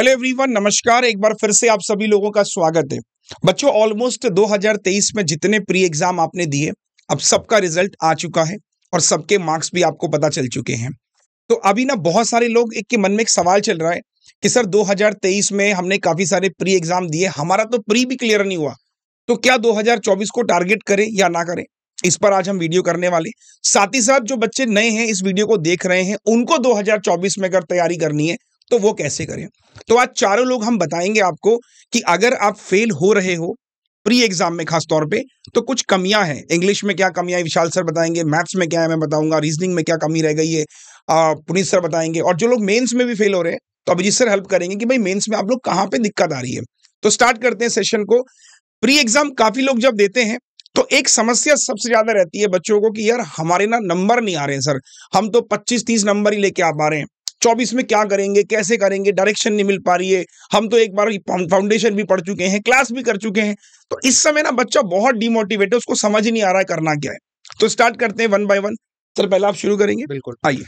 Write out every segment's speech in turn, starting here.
Hello everyone नमस्कार एक बार फिर से आप सभी लोगों का स्वागत है बच्चों ऑलमोस्ट 2023 में जितने प्री एग्जाम आपने दिए अब सबका रिजल्ट आ चुका है और सबके मार्क्स भी आपको पता चल चुके हैं तो अभी ना बहुत सारे लोग एक के मन में एक सवाल चल रहा है कि सर 2023 में हमने काफी सारे प्री एग्जाम दिए हमारा तो प्री भी क्लियर नहीं हुआ तो क्या दो को टारगेट करें या ना करें इस पर आज हम वीडियो करने वाले साथ ही साथ जो बच्चे नए हैं इस वीडियो को देख रहे हैं उनको 2024 में अगर तैयारी करनी है तो वो कैसे करें तो आज चारों लोग हम बताएंगे आपको कि अगर आप फेल हो रहे हो प्री एग्जाम में खास तौर पे तो कुछ कमियां हैं इंग्लिश में क्या कमियां विशाल सर बताएंगे मैथ्स में क्या है मैं बताऊंगा रीजनिंग में क्या कमी रह गई है पुनीत सर बताएंगे और जो लोग मेंस में भी फेल हो रहे हैं तो अभिजीत सर हेल्प करेंगे कि भाई मेंस में आप लोग कहाँ पे दिक्कत आ रही है तो स्टार्ट करते हैं सेशन को प्री एग्जाम काफी लोग जब देते हैं तो एक समस्या सबसे ज्यादा रहती है बच्चों को कि यार हमारे ना नंबर नहीं आ रहे हैं सर हम तो पच्चीस तीस नंबर ही लेके आ पा रहे हैं चौबीस में क्या करेंगे कैसे करेंगे डायरेक्शन नहीं मिल पा रही है हम तो एक बार फाउंडेशन भी पढ़ चुके हैं क्लास भी कर चुके हैं तो इस समय ना बच्चा बहुत डिमोटिवेट है उसको समझ नहीं आ रहा है करना क्या है तो स्टार्ट करते हैं वन बाय वन सर पहले आप शुरू करेंगे बिल्कुल आइए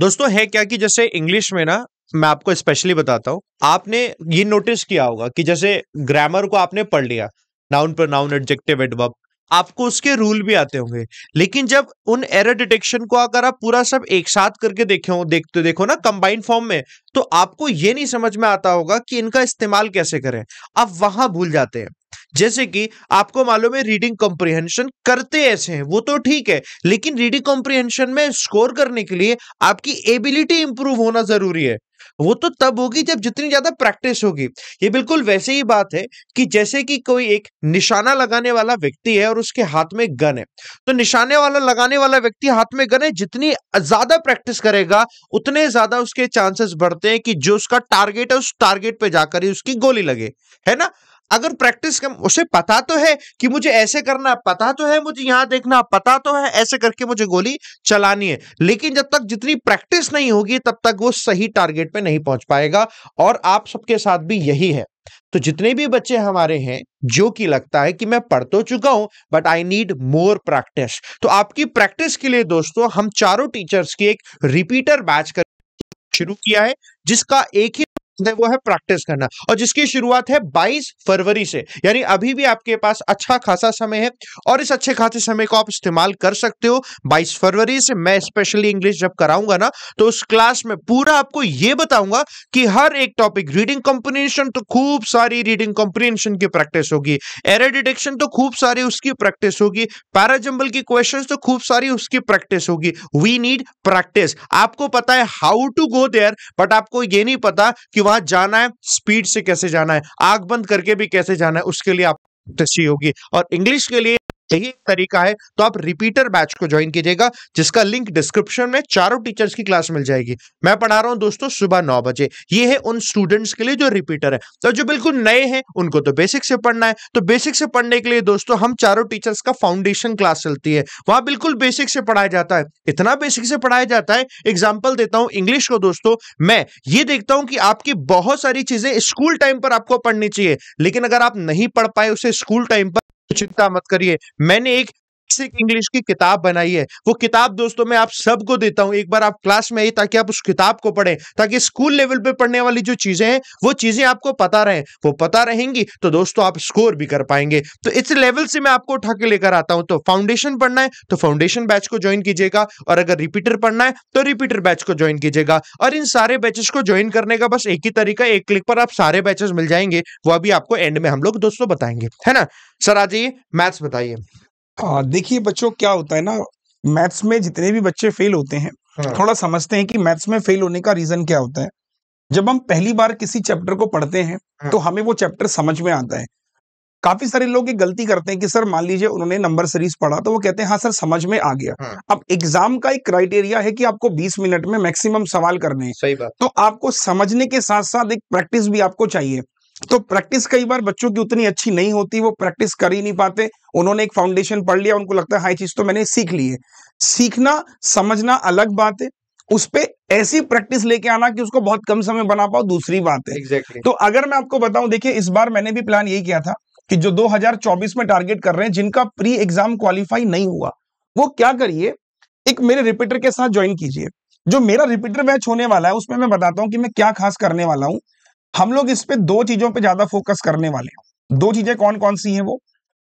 दोस्तों है क्या कि जैसे इंग्लिश में ना मैं आपको स्पेशली बताता हूँ आपने ये नोटिस किया होगा कि जैसे ग्रामर को आपने पढ़ लिया नाउन पर नाउन एडजेक्टिव एडवर्ब आपको उसके रूल भी आते होंगे लेकिन जब उन एरर डिटेक्शन को अगर आप पूरा सब एक साथ करके देखे हो देखते देखो ना कंबाइंड फॉर्म में तो आपको ये नहीं समझ में आता होगा कि इनका इस्तेमाल कैसे करें आप वहां भूल जाते हैं जैसे कि आपको मालूम है रीडिंग कॉम्प्रिहेंशन करते ऐसे हैं वो तो ठीक है लेकिन रीडिंग कॉम्प्रिहेंशन में स्कोर करने के लिए आपकी एबिलिटी इंप्रूव होना जरूरी है वो तो तब होगी जब जितनी ज्यादा प्रैक्टिस होगी ये बिल्कुल वैसे ही बात है कि जैसे कि कोई एक निशाना लगाने वाला व्यक्ति है और उसके हाथ में गन है तो निशाने वाला लगाने वाला व्यक्ति हाथ में गन है जितनी ज्यादा प्रैक्टिस करेगा उतने ज्यादा उसके चांसेस बढ़ते होते हैं कि जो उसका टारगेट है उस टारगेट पे जाकर ही उसकी गोली लगे है ना अगर प्रैक्टिस कम उसे पता तो है कि मुझे ऐसे करना है पता तो है मुझे यहां देखना पता तो है ऐसे करके मुझे गोली चलानी है लेकिन जब तक जितनी प्रैक्टिस नहीं होगी तब तक वो सही टारगेट पे नहीं पहुंच पाएगा और आप सबके साथ भी यही है तो जितने भी बच्चे हमारे हैं जो कि लगता है कि मैं पढ़ तो चुका हूं but I need more practice तो आपकी प्रैक्टिस के लिए दोस्तों हम चारों टीचर्स की एक रिपीटर बैच कर शुरू किया है जिसका एक ही वो है प्रैक्टिस करना और जिसकी शुरुआत है 22 फरवरी से यानी अभी भी आपके पास अच्छा खासा समय है और इस अच्छे खासे समय को आप इस्तेमाल कर सकते हो 22 फरवरी से मैं स्पेशली इंग्लिश जब कराऊंगा ना तो उस क्लास में पूरा आपको ये बताऊंगा कि हर एक टॉपिक रीडिंग कॉम्पिनेशन तो खूब सारी रीडिंग कॉम्पिनेशन की प्रैक्टिस होगी एरर डिटेक्शन तो खूब सारी उसकी प्रैक्टिस होगी पैराजल की क्वेश्चन तो खूब सारी उसकी प्रैक्टिस होगी वी नीड प्रैक्टिस आपको पता है how to go there but आपको ये नहीं पता कि वहां जाना है स्पीड से कैसे जाना है आग बंद करके भी कैसे जाना है उसके लिए आप तस्वीर होगी और इंग्लिश के लिए यही एक तरीका है तो आप रिपीटर बैच को ज्वाइन कीजिएगा जिसका लिंक डिस्क्रिप्शन में चारों टीचर्स की क्लास मिल जाएगी मैं पढ़ा रहा हूं दोस्तों सुबह नौ बजे ये है उन स्टूडेंट्स के लिए जो रिपीटर है तो जो बिल्कुल नए हैं उनको तो बेसिक से पढ़ना है तो बेसिक से पढ़ने के लिए दोस्तों हम चारों टीचर्स का फाउंडेशन क्लास चलती है वहां बिल्कुल बेसिक से पढ़ाया जाता है इतना बेसिक से पढ़ाया जाता है एग्जाम्पल देता हूं इंग्लिश को दोस्तों मैं ये देखता हूं कि आपकी बहुत सारी चीजें स्कूल टाइम पर आपको पढ़नी चाहिए लेकिन अगर आप नहीं पढ़ पाए उसे स्कूल टाइम पर चिंता मत करिए मैंने एक बेसिक इंग्लिश की किताब बनाई है वो किताब दोस्तों मैं आप सबको देता हूं एक बार आप क्लास में आई ताकि आप उस किताब को पढ़ें ताकि स्कूल लेवल पे पढ़ने वाली जो चीजें हैं वो चीजें आपको पता रहे वो पता रहेंगी तो दोस्तों आप स्कोर भी कर पाएंगे तो इस लेवल से मैं आपको उठा के लेकर आता हूं तो फाउंडेशन पढ़ना है तो फाउंडेशन बैच को ज्वाइन कीजिएगा और अगर रिपीटर पढ़ना है तो रिपीटर बैच को ज्वाइन कीजिएगा और इन सारे बैचेस को ज्वाइन करने का बस एक ही तरीका एक क्लिक पर आप सारे बैचेस मिल जाएंगे वो अभी आपको एंड में हम लोग दोस्तों बताएंगे है ना सर आ जाइए मैथ्स बताइए हाँ, देखिए बच्चों क्या होता है ना मैथ्स में जितने भी बच्चे फेल होते हैं हाँ। थोड़ा समझते हैं कि मैथ्स में फेल होने का रीजन क्या होता है जब हम पहली बार किसी चैप्टर को पढ़ते हैं हाँ। तो हमें वो चैप्टर समझ में आता है काफी सारे लोग ये गलती करते हैं कि सर मान लीजिए उन्होंने नंबर सीरीज पढ़ा तो वो कहते हैं हाँ सर समझ में आ गया हाँ। अब एग्जाम का एक क्राइटेरिया है कि आपको 20 मिनट में मैक्सिमम सवाल करने हैं सही बात तो आपको समझने के साथ साथ एक प्रैक्टिस भी आपको चाहिए तो प्रैक्टिस कई बार बच्चों की उतनी अच्छी नहीं होती वो प्रैक्टिस कर ही नहीं पाते उन्होंने एक फाउंडेशन पढ़ लिया उनको लगता है हाई चीज तो मैंने सीख ली है सीखना समझना अलग बात है उस पर ऐसी प्रैक्टिस लेके आना कि उसको बहुत कम समय बना पाओ दूसरी बात है exactly. तो अगर मैं आपको बताऊं देखिए इस बार मैंने भी प्लान यही किया था कि जो 2024 में टारगेट कर रहे हैं जिनका प्री एग्जाम क्वालिफाई नहीं हुआ वो क्या करिए एक मेरे रिपीटर के साथ ज्वाइन कीजिए जो मेरा रिपीटर मैच होने वाला है उसमें मैं बताता हूँ कि मैं क्या खास करने वाला हूँ हम लोग इस पर दो चीजों पर ज्यादा फोकस करने वाले हैं दो चीजें कौन कौन सी हैं वो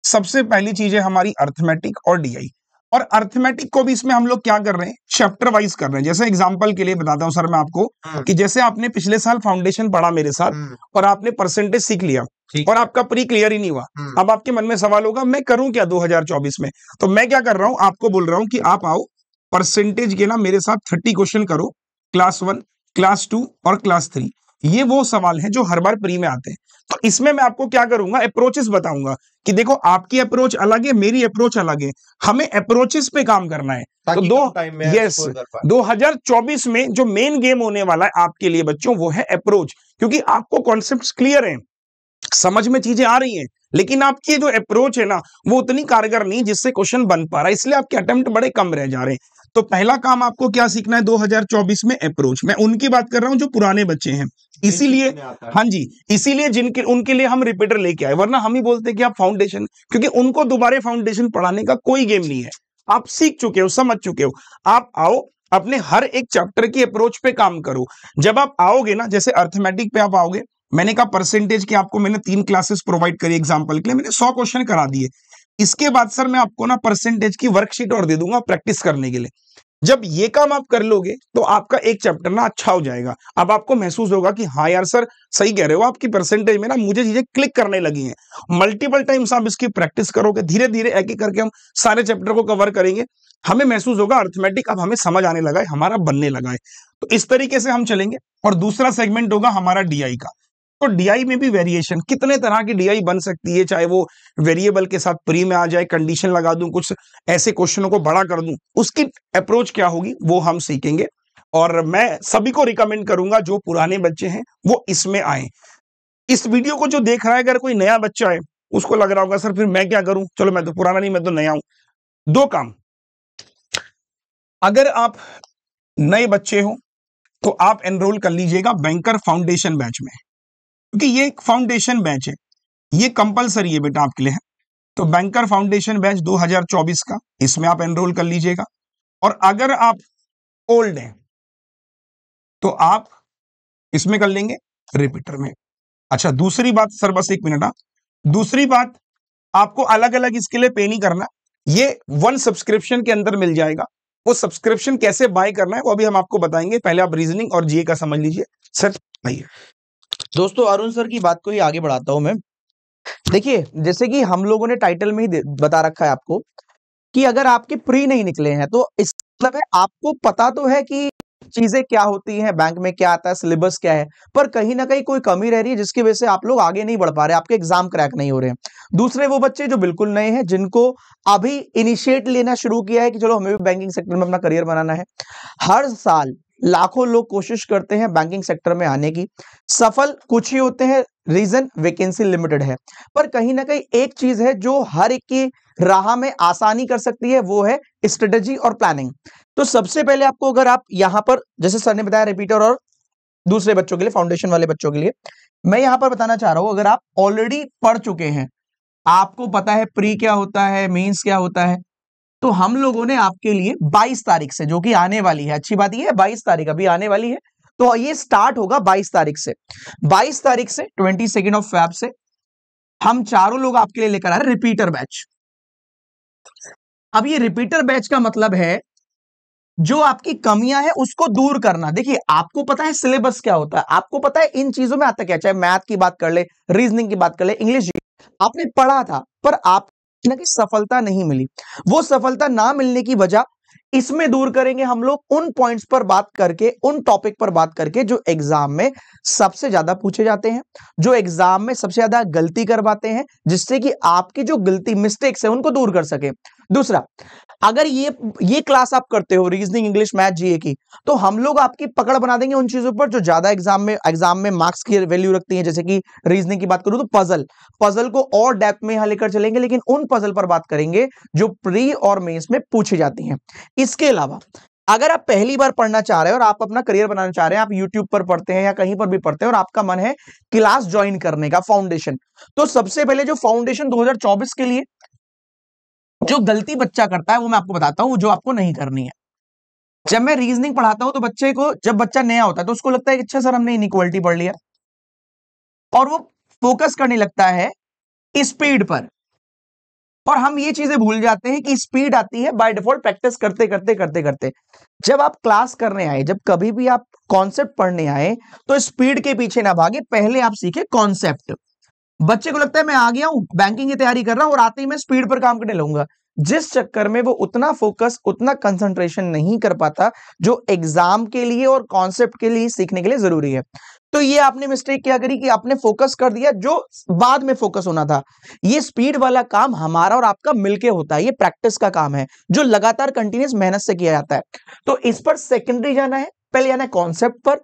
सबसे पहली चीज है हमारी अर्थमेटिक और डीआई और अर्थमेटिक को भी इसमें हम लोग क्या कर रहे हैं चैप्टर वाइज कर रहे हैं जैसे एग्जांपल के लिए बताता हूं सर मैं आपको हम्म। कि जैसे आपने पिछले साल फाउंडेशन पढ़ा मेरे साथ हम्म। और आपने परसेंटेज सीख लिया और आपका प्री क्लियर ही नहीं हुआ हम्म। अब आपके मन में सवाल होगा मैं करूं क्या 2024 में तो मैं क्या कर रहा हूं आपको बोल रहा हूं कि आप आओ परसेंटेज के ना मेरे साथ थर्टी क्वेश्चन करो क्लास वन क्लास टू और क्लास थ्री ये वो सवाल है जो हर बार प्री में आते हैं तो इसमें मैं आपको क्या करूंगा अप्रोचेस बताऊंगा कि देखो आपकी अप्रोच अलग है मेरी अप्रोच अलग है हमें अप्रोचेस पे काम करना है तो दो यस चौबीस में जो मेन गेम होने वाला है आपके लिए बच्चों वो है अप्रोच क्योंकि आपको कॉन्सेप्ट क्लियर है समझ में चीजें आ रही हैं लेकिन आपकी जो अप्रोच है ना वो उतनी कारगर नहीं जिससे क्वेश्चन बन पा रहा है इसलिए आपके अटेम्प्ट बड़े कम रह जा रहे हैं तो पहला काम आपको क्या सीखना है 2024 में अप्रोच मैं उनकी बात कर रहा हूं जो पुराने बच्चे हैं इसीलिए हाँ जी इसीलिए जिनके उनके लिए हम रिपीटर लेके आए वरना हम ही बोलते कि आप फाउंडेशन क्योंकि उनको दोबारा फाउंडेशन पढ़ाने का कोई गेम नहीं है आप सीख चुके हो समझ चुके हो आप आओ अपने हर एक चैप्टर की अप्रोच पे काम करो जब आप आओगे ना जैसे अर्थमेटिक पे आप आओगे मैंने कहा परसेंटेज की आपको मैंने तीन क्लासेस प्रोवाइड करी एग्जाम्पल के लिए मैंने सौ क्वेश्चन करा दिए इसके बाद सर मैं आपको ना परसेंटेज की वर्कशीट और दे दूंगा प्रैक्टिस करने के लिए जब ये काम आप कर लोगे तो आपका एक चैप्टर ना अच्छा हो जाएगा अब आपको महसूस होगा कि हाँ यार सर सही कह रहे हो आपकी परसेंटेज में ना मुझे चीजें क्लिक करने लगी हैं मल्टीपल टाइम्स आप इसकी प्रैक्टिस करोगे धीरे धीरे एक एक करके हम सारे चैप्टर को कवर करेंगे हमें महसूस होगा अर्थमेटिक अब हमें समझ आने लगा है हमारा बनने लगा है तो इस तरीके से हम चलेंगे और दूसरा सेगमेंट होगा हमारा डीआई का तो डीआई में भी वेरिएशन कितने तरह की डीआई बन सकती है चाहे वो वेरिएबल के साथ प्री में आ जाए कंडीशन लगा दूं कुछ ऐसे क्वेश्चनों को बड़ा कर दूं उसकी अप्रोच क्या होगी वो हम सीखेंगे और मैं सभी को रिकमेंड करूंगा जो पुराने बच्चे हैं वो इसमें आए इस वीडियो को जो देख रहा है अगर कोई नया बच्चा है उसको लग रहा होगा सर फिर मैं क्या करूं चलो मैं तो पुराना नहीं मैं तो नया हूं दो काम अगर आप नए बच्चे हो तो आप एनरोल कर लीजिएगा बैंकर फाउंडेशन बैच में क्योंकि ये एक फाउंडेशन बैच है ये कंपलसरी है बेटा आपके लिए तो बैंकर फाउंडेशन बैच 2024 का इसमें आप एनरोल कर लीजिएगा और अगर आप ओल्ड हैं तो आप इसमें कर लेंगे रिपीटर में अच्छा दूसरी बात सर बस एक मिनट हाँ। दूसरी बात आपको अलग अलग इसके लिए पे नहीं करना ये वन सब्सक्रिप्शन के अंदर मिल जाएगा वो सब्सक्रिप्शन कैसे बाय करना है वो अभी हम आपको बताएंगे पहले आप रीजनिंग और जीए का समझ लीजिए सर आइए दोस्तों अरुण सर की बात को ही आगे बढ़ाता हूं मैं देखिए जैसे कि हम लोगों ने टाइटल में ही बता रखा है आपको कि अगर आपके प्री नहीं निकले हैं तो इस मतलब है आपको पता तो है कि चीजें क्या होती हैं बैंक में क्या आता है सिलेबस क्या है पर कहीं ना कहीं कोई कमी रह रही है जिसकी वजह से आप लोग आगे नहीं बढ़ पा रहे आपके एग्जाम क्रैक नहीं हो रहे हैं दूसरे वो बच्चे जो बिल्कुल नए हैं जिनको अभी इनिशिएट लेना शुरू किया है कि चलो हमें भी बैंकिंग सेक्टर में अपना करियर बनाना है हर साल लाखों लोग कोशिश करते हैं बैंकिंग सेक्टर में आने की सफल कुछ ही होते हैं रीजन वैकेंसी लिमिटेड है पर कहीं ना कहीं एक चीज है जो हर एक की राह में आसानी कर सकती है वो है स्ट्रेटेजी और प्लानिंग तो सबसे पहले आपको अगर आप यहां पर जैसे सर ने बताया रिपीटर और दूसरे बच्चों के लिए फाउंडेशन वाले बच्चों के लिए मैं यहां पर बताना चाह रहा हूं अगर आप ऑलरेडी पढ़ चुके हैं आपको पता है प्री क्या होता है मीन्स क्या होता है तो हम लोगों ने आपके लिए 22 तारीख से जो कि आने वाली है अच्छी बात यह है 22 तारीख अभी आने वाली है तो ये स्टार्ट होगा 22 तारीख से 22 तारीख से ट्वेंटी सेकेंड ऑफ फैब से हम चारों लोग आपके लिए लेकर आ रहे रिपीटर बैच अब ये रिपीटर बैच का मतलब है जो आपकी कमियां है उसको दूर करना देखिए आपको पता है सिलेबस क्या होता है आपको पता है इन चीजों में आता क्या चाहे मैथ की बात कर ले रीजनिंग की बात कर ले इंग्लिश आपने पढ़ा था पर आप कि सफलता नहीं मिली वो सफलता ना मिलने की वजह इसमें दूर करेंगे हम लोग उन पॉइंट्स पर बात करके उन टॉपिक पर बात करके जो एग्जाम में सबसे ज्यादा पूछे जाते हैं जो एग्जाम में सबसे ज्यादा गलती करवाते हैं जिससे कि आपकी जो गलती मिस्टेक्स है उनको दूर कर सके दूसरा अगर ये ये क्लास आप करते हो रीजनिंग इंग्लिश मैथ जीए की तो हम लोग आपकी पकड़ बना देंगे उन चीजों पर जो ज्यादा एग्जाम में एग्जाम में मार्क्स की वैल्यू रखती है जैसे कि रीजनिंग की बात करूं तो पजल पजल को और डेप्थ में यहां लेकर चलेंगे लेकिन उन पजल पर बात करेंगे जो प्री और मेन्स में पूछी जाती है इसके अलावा अगर आप पहली बार पढ़ना चाह रहे हैं और आप अपना करियर बनाना चाह रहे हैं आप यूट्यूब पर पढ़ते हैं या कहीं पर भी पढ़ते हैं और आपका मन है क्लास ज्वाइन करने का फाउंडेशन तो सबसे पहले जो फाउंडेशन 2024 के लिए जो गलती बच्चा करता है वो मैं आपको बताता हूँ जो आपको नहीं करनी है जब मैं रीजनिंग पढ़ाता हूँ तो बच्चे को जब बच्चा नया होता है तो उसको लगता है अच्छा सर हमने इनिक्वालिटी पढ़ लिया और वो फोकस करने लगता है स्पीड पर और हम ये चीजें भूल जाते हैं कि स्पीड आती है बाय डिफॉल्ट प्रैक्टिस करते करते करते करते जब आप क्लास करने आए जब कभी भी आप कॉन्सेप्ट पढ़ने आए तो स्पीड के पीछे ना भागे पहले आप सीखे कॉन्सेप्ट बच्चे को लगता है मैं आ गया हूं बैंकिंग की तैयारी कर रहा हूं और आते ही मैं स्पीड पर काम करने लूंगा जिस चक्कर में वो उतना फोकस उतना कंसंट्रेशन नहीं कर पाता जो एग्जाम के लिए और कॉन्सेप्ट के लिए सीखने के लिए जरूरी है तो ये आपने मिस्टेक क्या करी कि आपने फोकस कर दिया जो बाद में फोकस होना था ये स्पीड वाला काम हमारा और आपका मिलके होता है ये प्रैक्टिस का काम है जो लगातार कंटिन्यूस मेहनत से किया जाता है तो इस पर सेकेंडरी जाना है पहले जाना है कॉन्सेप्ट पर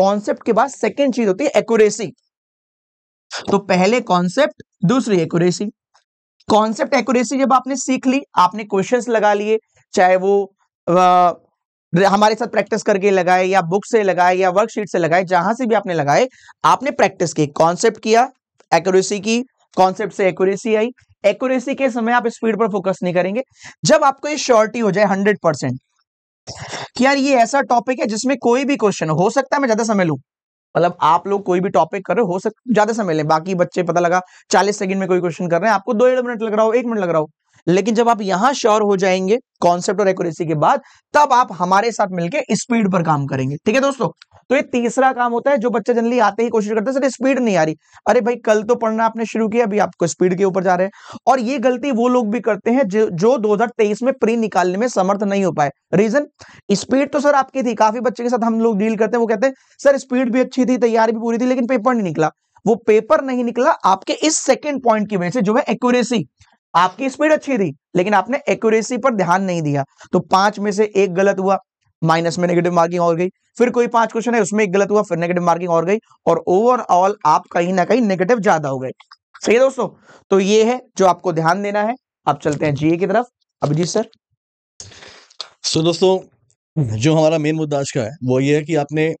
कॉन्सेप्ट के बाद सेकेंड चीज होती है एक्यूरेसी तो पहले कॉन्सेप्ट दूसरी एक्यूरेसी कॉन्सेप्ट एक्यूरेसी जब आपने सीख ली आपने क्वेश्चंस लगा लिए चाहे वो आ, हमारे साथ प्रैक्टिस करके लगाए या बुक से लगाए या वर्कशीट से लगाए जहां से भी आपने लगाए आपने प्रैक्टिस की कॉन्सेप्ट किया एक्यूरेसी की कॉन्सेप्ट से एक्यूरेसी आई एक्यूरेसी के समय आप स्पीड पर फोकस नहीं करेंगे जब आपको ये श्योरिटी हो जाए हंड्रेड परसेंट कि यार ये ऐसा टॉपिक है जिसमें कोई भी क्वेश्चन हो सकता है मैं ज्यादा समय लू मतलब आप लोग कोई भी टॉपिक करो हो सकते ज्यादा समय लें बाकी बच्चे पता लगा चालीस सेकंड में कोई क्वेश्चन कर रहे हैं आपको दो डेढ़ मिनट लग रहा हो एक मिनट लग रहा हो लेकिन जब आप यहां श्योर हो जाएंगे कॉन्सेप्ट और एक्यूरेसी के बाद तब आप हमारे साथ मिलकर स्पीड पर काम करेंगे ठीक है दोस्तों तो ये तीसरा काम होता है जो बच्चे जनरली आते ही कोशिश करते हैं सर स्पीड नहीं आ रही अरे भाई कल तो पढ़ना आपने शुरू किया अभी आपको स्पीड के ऊपर जा रहे हैं और ये गलती वो लोग भी करते हैं जो, जो तेईस में प्री निकालने में समर्थ नहीं हो पाए रीजन स्पीड तो सर आपकी थी काफी बच्चे के साथ हम लोग डील करते हैं वो कहते हैं सर स्पीड भी अच्छी थी तैयारी भी पूरी थी लेकिन पेपर नहीं निकला वो पेपर नहीं निकला आपके इस सेकेंड पॉइंट की वजह से जो है एक्यूरेसी आपकी स्पीड अच्छी थी लेकिन आपने एक्यूरेसी पर ध्यान नहीं दिया तो पांच में से एक गलत हुआ माइनस में नेगेटिव मार्किंग और गई फिर कोई पांच क्वेश्चन है उसमें एक गलत हुआ फिर नेगेटिव मार्किंग और गई और ओवरऑल आप कहीं ना कहीं नेगेटिव ज्यादा हो गए सही है दोस्तों तो ये है जो आपको ध्यान देना है आप चलते हैं जीए की तरफ अभिजीत सर सो दोस्तों जो हमारा मेन मुद्दा आज का है वो ये है कि आपने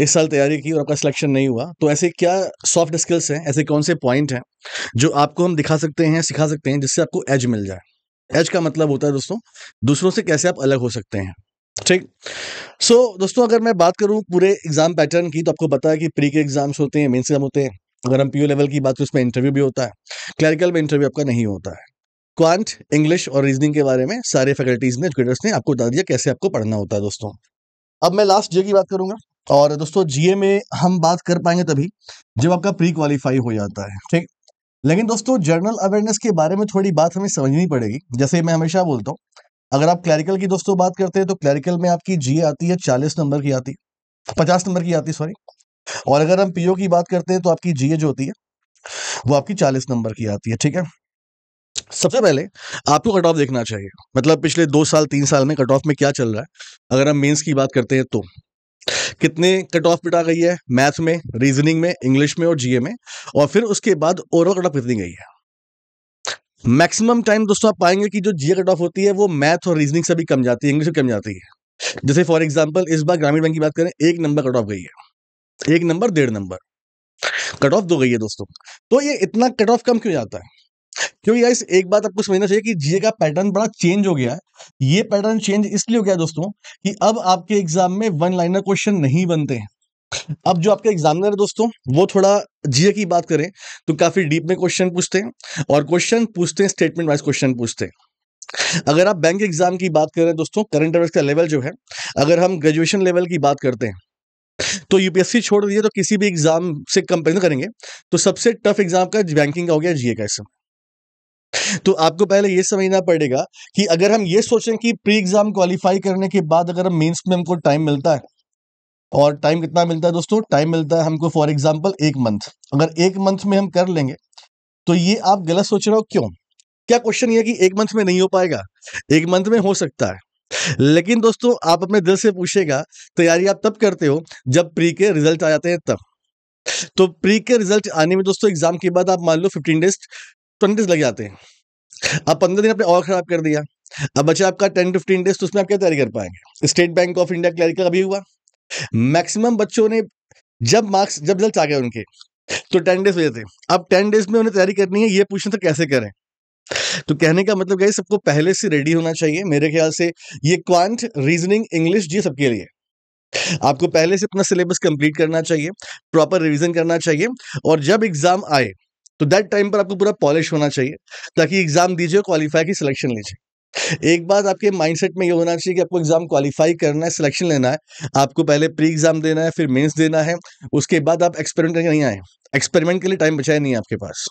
इस साल तैयारी की और आपका सिलेक्शन नहीं हुआ तो ऐसे क्या सॉफ्ट स्किल्स हैं ऐसे कौन से पॉइंट हैं जो आपको हम दिखा सकते हैं सिखा सकते हैं जिससे आपको एज मिल जाए एज का मतलब होता है दोस्तों दूसरों से कैसे आप अलग हो सकते हैं ठीक सो so, दोस्तों अगर मैं बात करूं पूरे एग्जाम पैटर्न की तो आपको पता है कि प्री के एग्जाम्स होते हैं मेन्स एग्जाम होते हैं अगर हम पी लेवल की बात करें उसमें इंटरव्यू भी होता है क्लैरिकल में इंटरव्यू आपका नहीं होता है क्वांट इंग्लिश और रीजनिंग के बारे में सारे फैकल्टीज ने एजुकेटर्स ने आपको बता दिया कैसे आपको पढ़ना होता है दोस्तों अब मैं लास्ट जे की बात करूंगा और दोस्तों जीए में हम बात कर पाएंगे तभी जब आपका प्री क्वालिफाई हो जाता है ठीक लेकिन दोस्तों जर्नल अवेयरनेस के बारे में थोड़ी बात हमें समझनी पड़ेगी जैसे मैं हमेशा बोलता हूँ अगर आप क्लैरिकल की दोस्तों बात करते हैं तो क्लैरिकल में आपकी जीए आती है चालीस नंबर की आती है पचास नंबर की आती है सॉरी और अगर हम पीओ की बात करते हैं तो आपकी जीए जो होती है वो आपकी चालीस नंबर की आती है ठीक है सबसे पहले आपको कट ऑफ देखना चाहिए मतलब पिछले दो साल तीन साल में कट ऑफ में क्या चल रहा है अगर हम मेंस की बात करते हैं तो कितने कट ऑफ बिटा गई है मैथ में रीजनिंग में इंग्लिश में और जीए में और फिर उसके बाद ओरल कट ऑफ कितनी गई है मैक्सिमम टाइम दोस्तों आप पाएंगे कि जो जीए कट ऑफ होती है वो मैथ और रीजनिंग से भी कम जाती है इंग्लिश से कम जाती है जैसे फॉर एग्जाम्पल इस बार ग्रामीण बैंक की बात करें एक नंबर कट ऑफ गई है एक नंबर डेढ़ नंबर कट ऑफ दो गई है दोस्तों तो ये इतना कट ऑफ कम क्यों जाता है क्योंकि गाइस एक बात आपको समझना चाहिए कि जीए का पैटर्न बड़ा चेंज हो गया है ये पैटर्न चेंज इसलिए हो गया दोस्तों कि अब आपके एग्जाम में वन लाइनर क्वेश्चन नहीं बनते हैं अब जो आपके एग्जामिनर है दोस्तों वो थोड़ा जीए की बात करें तो काफी डीप में क्वेश्चन पूछते हैं और क्वेश्चन पूछते हैं स्टेटमेंट वाइज क्वेश्चन पूछते हैं अगर आप बैंक एग्जाम की बात करें दोस्तों करंट अफेयर्स का लेवल जो है अगर हम ग्रेजुएशन लेवल की बात करते हैं तो यूपीएससी छोड़ दीजिए तो किसी भी एग्जाम से कंपेयर करेंगे तो सबसे टफ एग्जाम का बैंकिंग का हो गया जीए का इसमें तो आपको पहले ये समझना पड़ेगा कि अगर हम ये सोचें कि प्री एग्जाम क्वालिफाई करने के बाद अगर हम मेंस में हमको टाइम मिलता है और टाइम कितना मिलता है दोस्तों टाइम मिलता है हमको फॉर एग्जाम्पल एक मंथ अगर एक मंथ में हम कर लेंगे तो ये आप गलत सोच रहे हो क्यों क्या क्वेश्चन ये कि एक मंथ में नहीं हो पाएगा एक मंथ में हो सकता है लेकिन दोस्तों आप अपने दिल से पूछेगा तैयारी आप तब करते हो जब प्री के रिजल्ट आ जाते हैं तब तो प्री के रिजल्ट आने में दोस्तों एग्जाम के बाद आप मान लो फिफ्टीन डेज ट्वेंटी डेज लग जाते हैं अब पंद्रह दिन आपने और ख़राब कर दिया अब बचा आपका टेन फिफ्टीन डेज तो उसमें आप क्या तैयारी कर पाएंगे state bank of India clerical अभी हुआ मैक्सिमम बच्चों ने जब मार्क्स जब रिजल्ट आ गए उनके तो टेन डेज हुए थे अब टेन डेज में उन्हें तैयारी करनी है ये पूछना तो कैसे करें तो कहने का मतलब है सबको पहले से रेडी होना चाहिए मेरे ख्याल से ये क्वांट रीजनिंग इंग्लिश जी सबके लिए आपको पहले से अपना सिलेबस कंप्लीट करना चाहिए प्रॉपर रिवीजन करना चाहिए और जब एग्जाम आए तो दैट टाइम पर आपको पूरा पॉलिश होना चाहिए ताकि एग्ज़ाम दीजिए क्वालिफाई की सिलेक्शन लीजिए एक बात आपके माइंडसेट में ये होना चाहिए कि आपको एग्जाम क्वालिफाई करना है सिलेक्शन लेना है आपको पहले प्री एग्जाम देना है फिर मेंस देना है उसके बाद आप एक्सपेरिमेंट करके नहीं आए एक्सपेरिमेंट के लिए टाइम बचाया नहीं है आपके पास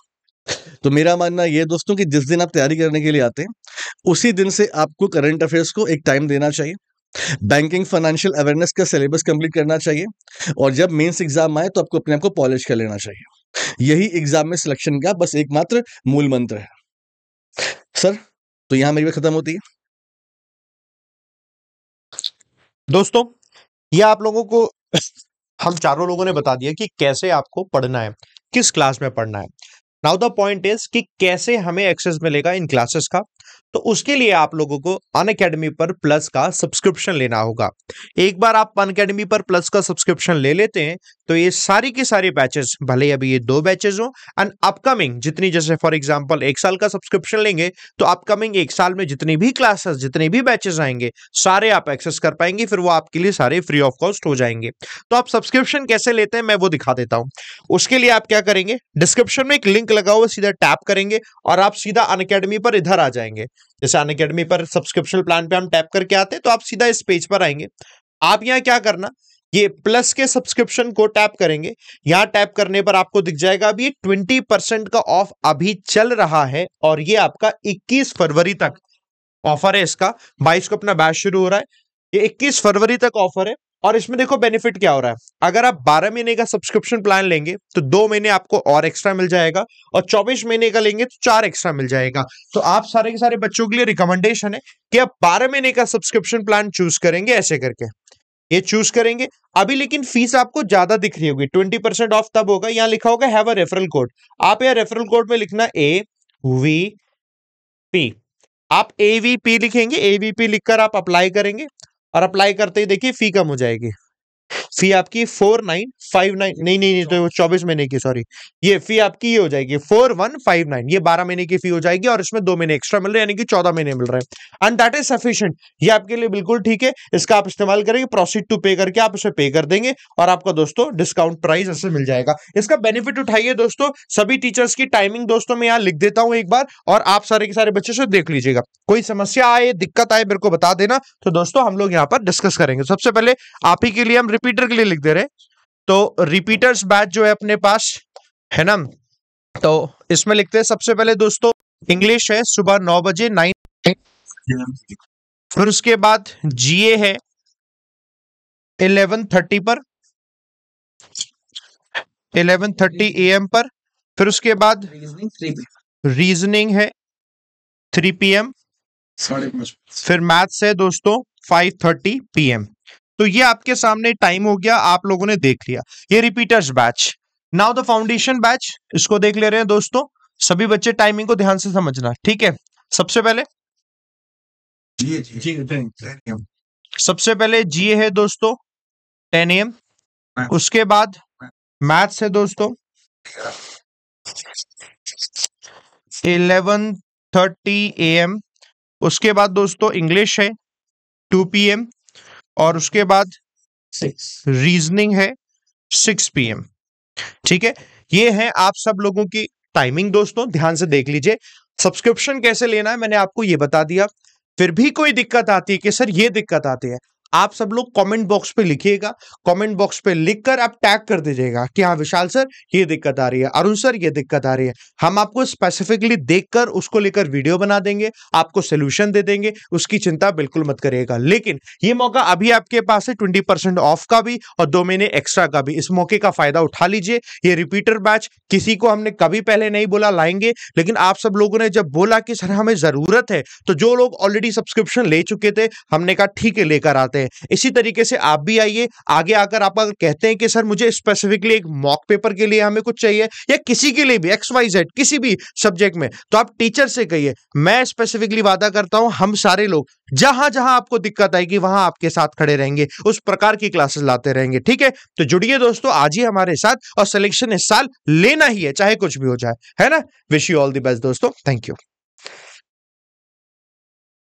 तो मेरा मानना ये दोस्तों कि जिस दिन आप तैयारी करने के लिए आते हैं उसी दिन से आपको करंट अफेयर्स को एक टाइम देना चाहिए बैंकिंग फाइनेंशियल अवेयरनेस का सिलेबस कंप्लीट करना चाहिए और जब मेंस एग्जाम आए तो आपको अपने आप को पॉलिश कर लेना चाहिए यही एग्जाम में सिलेक्शन का बस एकमात्र मूल मंत्र है सर तो यहां मेरी बात खत्म होती है दोस्तों ये आप लोगों को हम चारों लोगों ने बता दिया कि कैसे आपको पढ़ना है किस क्लास में पढ़ना है नाउ द पॉइंट इज कि कैसे हमें एक्सेस मिलेगा इन क्लासेस का तो उसके लिए आप लोगों को अन अकेडमी पर प्लस का सब्सक्रिप्शन लेना होगा एक बार आप अन अकेडमी पर प्लस का सब्सक्रिप्शन ले लेते हैं तो ये सारी के सारे बैचेस भले ही अभी ये दो बैचेस हो एंड अपकमिंग जितनी जैसे फॉर एग्जांपल एक साल का सब्सक्रिप्शन लेंगे तो अपकमिंग एक साल में जितनी भी क्लासेस जितने भी बैचेस आएंगे सारे आप एक्सेस कर पाएंगे फिर वो आपके लिए सारे फ्री ऑफ कॉस्ट हो जाएंगे तो आप सब्सक्रिप्शन कैसे लेते हैं मैं वो दिखा देता हूँ उसके लिए आप क्या करेंगे डिस्क्रिप्शन में एक लिंक लगा हुआ सीधा टैप करेंगे और आप सीधा अन पर इधर आ जाएंगे जैसे अन अकेडमी पर सब्सक्रिप्शन प्लान पे हम टैप करके आते हैं तो आप सीधा इस पेज पर आएंगे आप यहाँ क्या करना ये प्लस के सब्सक्रिप्शन को टैप करेंगे यहाँ टैप करने पर आपको दिख जाएगा अभी ट्वेंटी परसेंट का ऑफ अभी चल रहा है और ये आपका इक्कीस फरवरी तक ऑफर है इसका बाईस को अपना बैच शुरू हो रहा है ये 21 फरवरी तक ऑफर है और इसमें देखो बेनिफिट क्या हो रहा है अगर आप 12 महीने का सब्सक्रिप्शन प्लान लेंगे तो दो महीने आपको और एक्स्ट्रा मिल जाएगा और 24 महीने का लेंगे तो चार एक्स्ट्रा मिल जाएगा तो आप सारे के सारे बच्चों के लिए रिकमेंडेशन है कि आप 12 महीने का सब्सक्रिप्शन प्लान चूज करेंगे ऐसे करके ये चूज करेंगे अभी लेकिन फीस आपको ज्यादा दिख रही होगी ट्वेंटी परसेंट ऑफ तब होगा यहाँ लिखा होगा हैव अ रेफरल कोड आप यहाँ रेफरल कोड में लिखना ए वी पी आप एवीपी लिखेंगे एवीपी लिखकर आप अप्लाई करेंगे और अप्लाई करते ही देखिए फी कम हो जाएगी फी आपकी फोर नाइन फाइव नाइन नहीं नहीं नहीं तो चौबीस महीने की सॉरी ये फी आपकी ये हो जाएगी फोर वन फाइव नाइन ये बारह महीने की फी हो जाएगी और इसमें दो महीने एक्स्ट्रा मिल रहे हैं यानी कि चौदह महीने मिल रहे हैं एंड दैट इज सफिशियंट ये आपके लिए बिल्कुल ठीक है इसका आप इस्तेमाल करेंगे प्रोसीड टू पे करके आप उसे पे कर देंगे और आपका दोस्तों डिस्काउंट प्राइस ऐसे मिल जाएगा इसका बेनिफिट उठाइए दोस्तों सभी टीचर्स की टाइमिंग दोस्तों मैं यहाँ लिख देता हूँ एक बार और आप सारे के सारे बच्चे से देख लीजिएगा कोई समस्या आए दिक्कत आए मेरे को बता देना तो दोस्तों हम लोग यहाँ पर डिस्कस करेंगे सबसे पहले आप ही के लिए हम रिपीट रिपीटर के लिए लिख दे रहे तो रिपीटर्स बैच जो है अपने पास है ना तो इसमें लिखते हैं सबसे पहले दोस्तों इंग्लिश है सुबह नौ बजे नाइन फिर उसके बाद जीए है इलेवन थर्टी पर इलेवन थर्टी ए एम पर फिर उसके बाद रीजनिंग है थ्री पी एम फिर मैथ्स है दोस्तों फाइव थर्टी पी एम तो ये आपके सामने टाइम हो गया आप लोगों ने देख लिया ये repeaters batch now the foundation batch इसको देख ले रहे हैं दोस्तों सभी बच्चे टाइमिंग को ध्यान से समझना ठीक है सबसे पहले सबसे पहले जीए है दोस्तों टेन एम उसके बाद मैथ्स है दोस्तों इलेवन थर्टी ए एम उसके बाद दोस्तों इंग्लिश है टू पी एम और उसके बाद रीजनिंग है सिक्स पीएम ठीक है ये है आप सब लोगों की टाइमिंग दोस्तों ध्यान से देख लीजिए सब्सक्रिप्शन कैसे लेना है मैंने आपको ये बता दिया फिर भी कोई दिक्कत आती है कि सर ये दिक्कत आती है आप सब लोग कमेंट बॉक्स पे लिखिएगा कमेंट बॉक्स पे लिखकर आप टैग कर दीजिएगा कि हाँ विशाल सर ये दिक्कत आ रही है अरुण सर ये दिक्कत आ रही है हम आपको स्पेसिफिकली देखकर उसको लेकर वीडियो बना देंगे आपको सोल्यूशन दे देंगे उसकी चिंता बिल्कुल मत करिएगा लेकिन ये मौका अभी आपके पास है ट्वेंटी परसेंट ऑफ का भी और दो महीने एक्स्ट्रा का भी इस मौके का फायदा उठा लीजिए ये रिपीटर बैच किसी को हमने कभी पहले नहीं बोला लाएंगे लेकिन आप सब लोगों ने जब बोला कि सर हमें जरूरत है तो जो लोग ऑलरेडी सब्सक्रिप्शन ले चुके थे हमने कहा ठीक है लेकर आते जाते हैं इसी तरीके से आप भी आइए आगे आकर आप अगर कहते हैं कि सर मुझे स्पेसिफिकली एक मॉक पेपर के लिए हमें कुछ चाहिए या किसी के लिए भी एक्स वाई जेड किसी भी सब्जेक्ट में तो आप टीचर से कहिए मैं स्पेसिफिकली वादा करता हूं हम सारे लोग जहां जहां आपको दिक्कत आएगी वहां आपके साथ खड़े रहेंगे उस प्रकार की क्लासेस लाते रहेंगे ठीक है तो जुड़िए दोस्तों आज ही हमारे साथ और सिलेक्शन इस साल लेना ही है चाहे कुछ भी हो जाए है ना wish you all the best दोस्तों थैंक यू